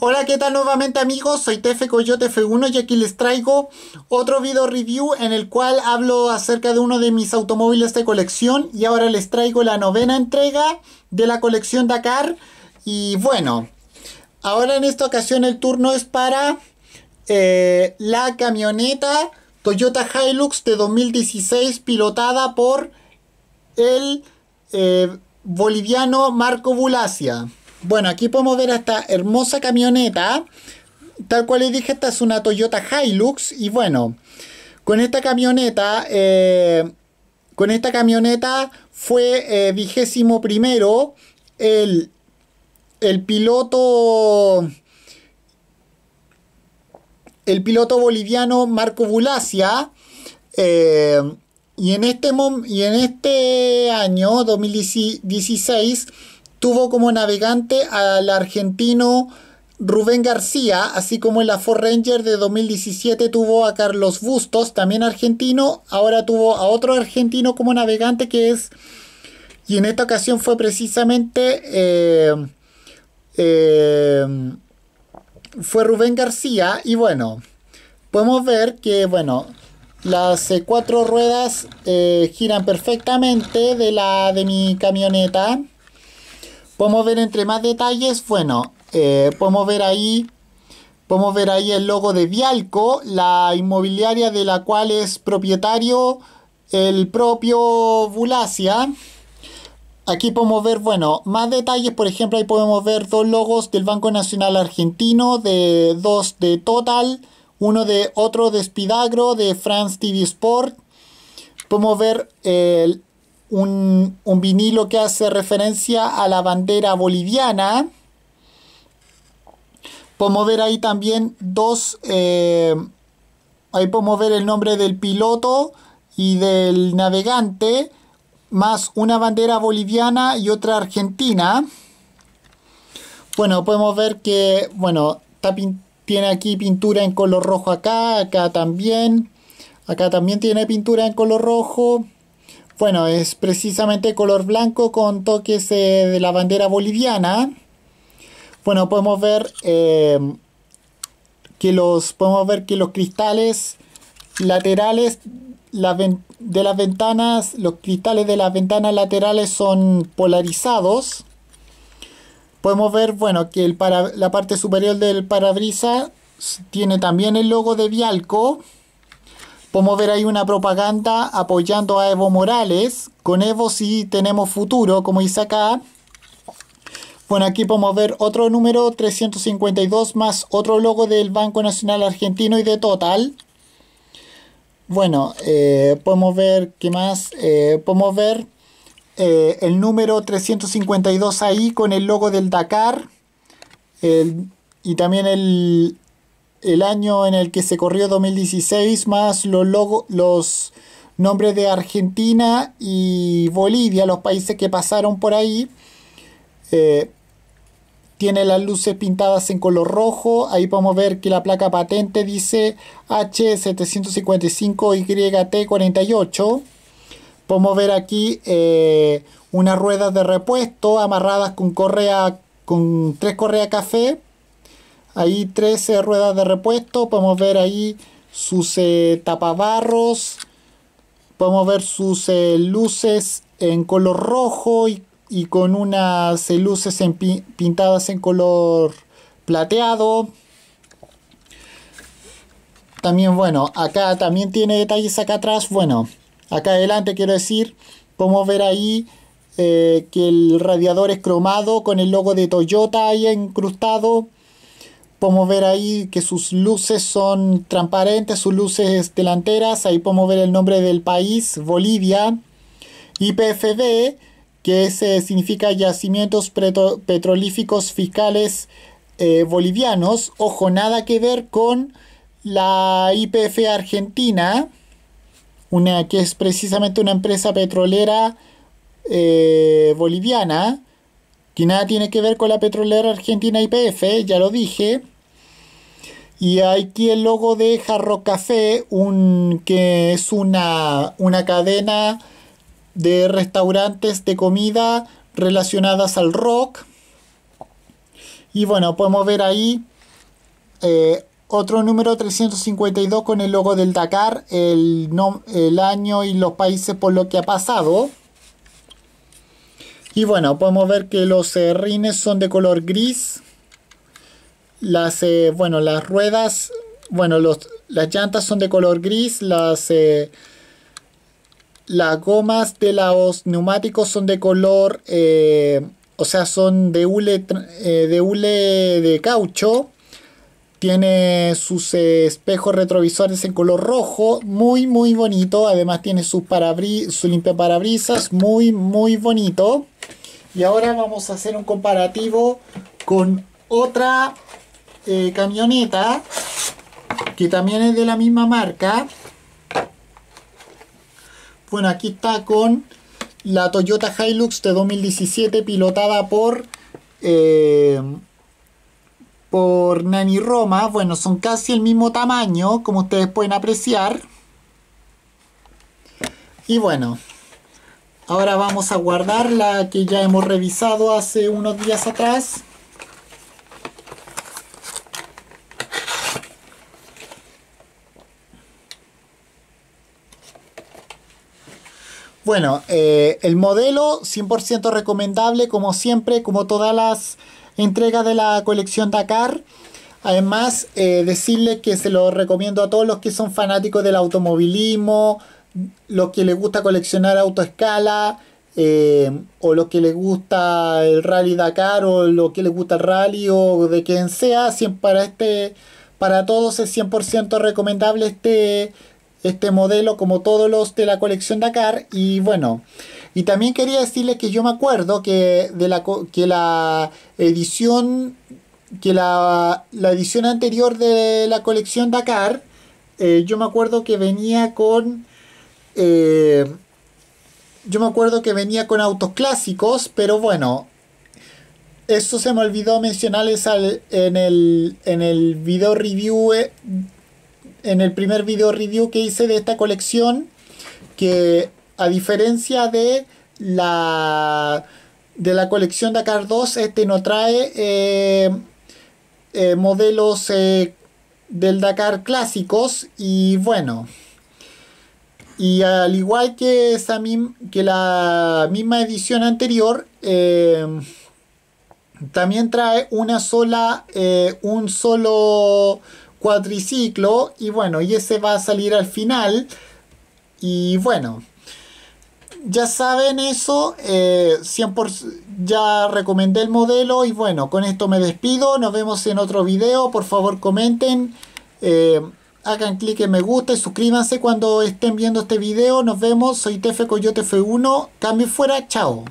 Hola, ¿qué tal nuevamente amigos? Soy Tefe Coyote F1 y aquí les traigo otro video review en el cual hablo acerca de uno de mis automóviles de colección y ahora les traigo la novena entrega de la colección Dakar y bueno, ahora en esta ocasión el turno es para eh, la camioneta Toyota Hilux de 2016 pilotada por el eh, boliviano Marco Bulacia. Bueno, aquí podemos ver esta hermosa camioneta. Tal cual les dije, esta es una Toyota Hilux. Y bueno, con esta camioneta, eh, con esta camioneta fue eh, vigésimo primero el, piloto el piloto boliviano Marco Bulacia. Eh, y, en este y en este año, 2016, tuvo como navegante al argentino Rubén García, así como en la Ford Ranger de 2017 tuvo a Carlos Bustos, también argentino, ahora tuvo a otro argentino como navegante que es, y en esta ocasión fue precisamente, eh, eh, fue Rubén García, y bueno, podemos ver que, bueno, las eh, cuatro ruedas giran perfectamente de la de mi camioneta. Podemos ver entre más detalles, bueno, eh, podemos ver ahí Podemos ver ahí el logo de Vialco, la inmobiliaria de la cual es propietario el propio Bulacia. Aquí podemos ver, bueno, más detalles. Por ejemplo, ahí podemos ver dos logos del Banco Nacional Argentino, de dos de Total, uno de otro de Spidagro, de France TV Sport. Podemos ver el un, vinilo que hace referencia a la bandera boliviana. Podemos ver ahí también dos, eh, ahí podemos ver el nombre del piloto y del navegante, más una bandera boliviana y otra argentina. Bueno, podemos ver que, bueno, tiene aquí pintura en color rojo acá, acá también. Acá también tiene pintura en color rojo. Bueno, es precisamente color blanco con toques eh, de la bandera boliviana. Bueno, podemos ver eh, que los podemos ver que los cristales laterales de las ventanas, los cristales de las ventanas laterales son polarizados. Podemos ver, bueno, que el para la parte superior del parabrisas tiene también el logo de Vialco. Podemos ver ahí una propaganda apoyando a Evo Morales. Con Evo sí tenemos futuro, como dice acá. Bueno, aquí podemos ver otro número, 352, más otro logo del Banco Nacional Argentino y de Total. Bueno, eh, podemos ver, ¿qué más? Eh, podemos ver eh, el número 352 ahí con el logo del Dakar. y también el, el año en el que se corrió 2016, más los, los nombres de Argentina y Bolivia, los países que pasaron por ahí. Eh, tiene las luces pintadas en color rojo. Ahí podemos ver que la placa patente dice H755YT48. Podemos ver aquí eh, unas ruedas de repuesto amarradas con correa con tres correas café Ahí 13 ruedas de repuesto. Podemos ver ahí sus eh, tapabarros. Podemos ver sus eh, luces en color rojo y, con unas eh, luces pintadas en color plateado. También, bueno, acá también tiene detalles acá atrás. Bueno, acá adelante quiero decir, podemos ver ahí que el radiador es cromado con el logo de Toyota ahí incrustado. Podemos ver ahí que sus luces son transparentes, sus luces delanteras. Ahí podemos ver el nombre del país, Bolivia. IPFB, que significa Yacimientos Petrolíficos Fiscales eh, Bolivianos. Ojo, nada que ver con la IPF Argentina, una, que es precisamente una empresa petrolera eh, boliviana, que nada tiene que ver con la petrolera argentina IPF, ya lo dije. Y aquí el logo de Jarro Café, un, que es una, cadena de restaurantes de comida relacionadas al rock. Y bueno, podemos ver ahí eh, otro número 352 con el logo del Dakar, el, año y los países por lo que ha pasado. Y bueno, podemos ver que los rines son de color gris. Las, eh, bueno, las ruedas, bueno, los, las llantas son de color gris, las, eh, las gomas de los neumáticos son de color, eh, o sea, son de hule, de de caucho. Tiene sus espejos retrovisores en color rojo, muy muy bonito. Además tiene sus su limpia parabrisas, muy muy bonito. Y ahora vamos a hacer un comparativo con otra eh, camioneta que también es de la misma marca bueno aquí está con la Toyota Hilux de 2017 pilotada por eh, por Nani Roma bueno son casi el mismo tamaño como ustedes pueden apreciar y bueno ahora vamos a guardar la que ya hemos revisado hace unos días atrás Bueno, eh, el modelo 100% recomendable, como siempre, como todas las entregas de la colección Dakar. Además, decirles eh, decirle que se lo recomiendo a todos los que son fanáticos del automovilismo, los que les gusta coleccionar autoescala, eh, o los que les gusta el rally Dakar, o los que les gusta el rally, o de quien sea, para, este, para todos es 100% recomendable este este modelo como todos los de la colección Dakar y bueno y también quería decirles que yo me acuerdo que de la que la edición que la, la edición anterior de la colección Dakar eh, yo me acuerdo que venía con eh, yo me acuerdo que venía con autos clásicos pero bueno eso se me olvidó mencionarles en, el, en el video review eh, en el primer video review que hice de esta colección, que a diferencia de la, de la colección Dakar 2, este no trae eh, eh, modelos eh, del Dakar clásicos y bueno. Y al igual que, esa que la misma edición anterior, también trae una sola, un solo cuatriciclo, y bueno, y ese va a salir al final. Y bueno, ya saben eso, eh, 100%, ya recomendé el modelo y bueno, con esto me despido, nos vemos en otro video, por favor comenten, eh, hagan clic en me gusta y suscríbanse cuando estén viendo este video, nos vemos, soy Tefe Coyote F1, cambio fuera, chao.